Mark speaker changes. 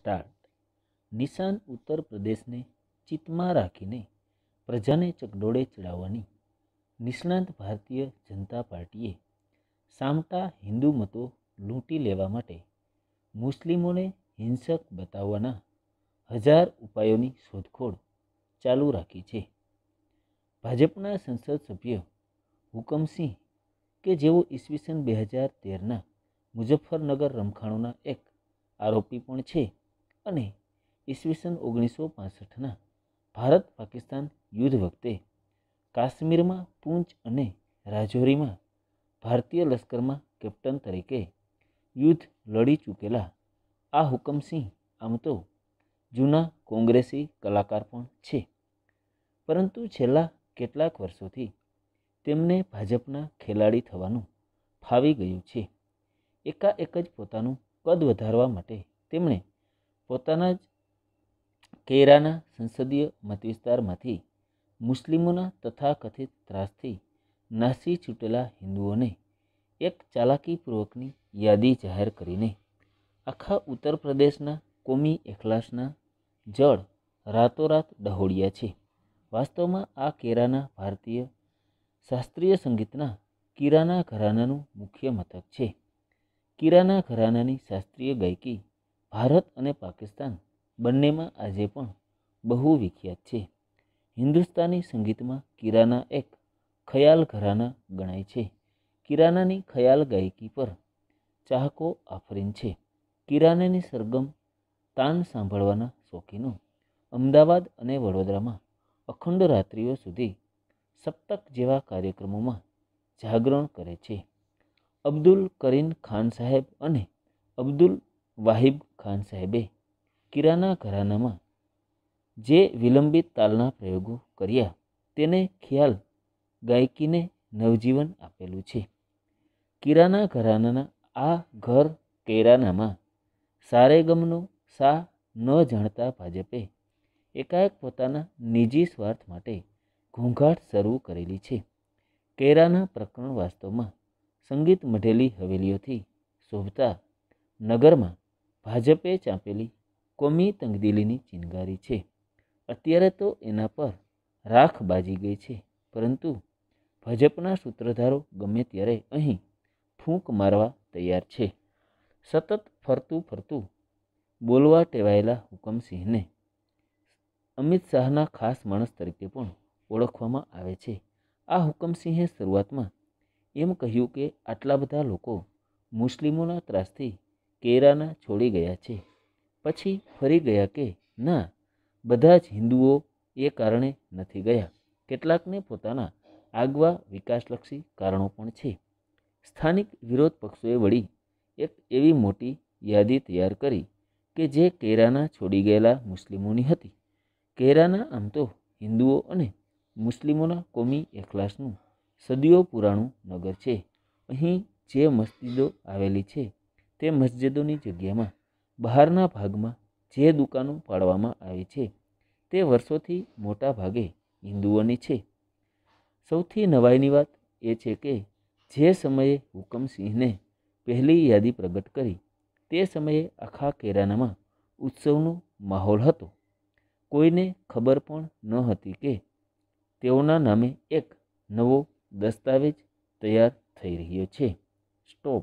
Speaker 1: start નિશાન ઉત્તર પ્રદેશને ચિત્તમાં રાખીને પ્રજાને ચકડોળે ચડાવવાની નિષ્ણાંત ભારતીય જનતા પાર્ટીએ સામટા હિન્દુ મતો લૂંટી લેવા માટે મુસ્લિમોને હિંસક બતાવવાના હજાર ઉપાયોની શોધખોળ ચાલુ રાખી છે ભાજપના સંસદ સભ્ય હુકમસિંહ કે જેઓ ઈસવીસન બે હજાર તેરના મુઝફ્ફરનગર રમખાણોના એક આરોપી પણ છે અને ઈસવીસન ઓગણીસો પાસઠના ભારત પાકિસ્તાન યુદ્ધ વખતે કાશ્મીરમાં પૂંચ અને રાજૌરીમાં ભારતીય લશ્કરમાં કેપ્ટન તરીકે યુદ્ધ લડી ચૂકેલા આ હુકમસિંહ આમ તો જૂના કોંગ્રેસી કલાકાર પણ છે પરંતુ છેલ્લા કેટલાક વર્ષોથી તેમને ભાજપના ખેલાડી થવાનું ફાવી ગયું છે એકાએક જ પોતાનું કદ વધારવા માટે તેમણે પોતાના જ કેરાના સંસદીય મતવિસ્તારમાંથી મુસ્લિમોના તથાકથિત ત્રાસથી નાસી છૂટેલા હિન્દુઓને એક ચાલાકીપૂર્વકની યાદી જાહેર કરીને આખા ઉત્તર પ્રદેશના કોમી એખલાસના જળ રાતોરાત ડહોળ્યા છે વાસ્તવમાં આ કેરાના ભારતીય શાસ્ત્રીય સંગીતના કિરાના ઘરાનાનું મુખ્ય મથક છે કિરાના ઘરાનાની શાસ્ત્રીય ગાયકી ભારત અને પાકિસ્તાન બંનેમાં આજે પણ બહુ વિખ્યાત છે હિન્દુસ્તાની સંગીતમાં કિરાના એક ખયાલ ઘરાના ગણાય છે કિરાનાની ખયાલ ગાયકી પર ચાહકો આફરીન છે કિરાનાની સરગમ તાન સાંભળવાના શોખીનો અમદાવાદ અને વડોદરામાં અખંડ રાત્રિઓ સુધી સપ્તક જેવા કાર્યક્રમોમાં જાગરણ કરે છે અબ્દુલ કરીન ખાન સાહેબ અને અબ્દુલ વાહિબ ખાન સાહેબે કિરાના ઘરાનામાં જે વિલંબિત તાલના પ્રયોગો કર્યા તેને ખ્યાલ ગાયકીને નવજીવન આપેલું છે કિરાના ઘરાનાના આ ઘર કેરાનામાં સારેગમનો સા ન જાણતા ભાજપે એકાએક પોતાના નિજી સ્વાર્થ માટે ઘોંઘાટ શરૂ કરેલી છે કેરાના પ્રકરણ વાસ્તવમાં સંગીત મઢેલી હવેલીઓથી શોભતા નગરમાં ભાજપે ચાંપેલી કોમી તંગદિલીની ચિનગારી છે અત્યારે તો એના પર રાખ બાજી ગઈ છે પરંતુ ભાજપના સૂત્રધારો ગમે ત્યારે અહીં ફૂંક મારવા તૈયાર છે સતત ફરતું ફરતું બોલવા ટેવાયેલા હુકમસિંહને અમિત શાહના ખાસ માણસ તરીકે પણ ઓળખવામાં આવે છે આ હુકમસિંહે શરૂઆતમાં એમ કહ્યું કે આટલા બધા લોકો મુસ્લિમોના ત્રાસથી કેરાના છોડી ગયા છે પછી ફરી ગયા કે ના બધા જ હિન્દુઓ એ કારણે નથી ગયા કેટલાકને પોતાના આગવા વિકાસલક્ષી કારણો પણ છે સ્થાનિક વિરોધ પક્ષોએ વળી એક એવી મોટી યાદી તૈયાર કરી કે જે કેરાના છોડી ગયેલા મુસ્લિમોની હતી કેરાના આમ તો હિન્દુઓ અને મુસ્લિમોના કોમી એખલાસનું સદીઓ પુરાણું નગર છે અહીં જે મસ્જિદો આવેલી છે તે મસ્જિદોની જગ્યામાં બહારના ભાગમાં જે દુકાનો પાડવામાં આવી છે તે વર્ષોથી મોટા ભાગે હિન્દુઓની છે સૌથી નવાઈની વાત એ છે કે જે સમયે હુકમસિંહને પહેલી યાદી પ્રગટ કરી તે સમયે આખા કેરાનામાં ઉત્સવનો માહોલ હતો કોઈને ખબર પણ ન હતી કે તેઓના નામે એક નવો દસ્તાવેજ તૈયાર થઈ રહ્યો છે સ્ટોપ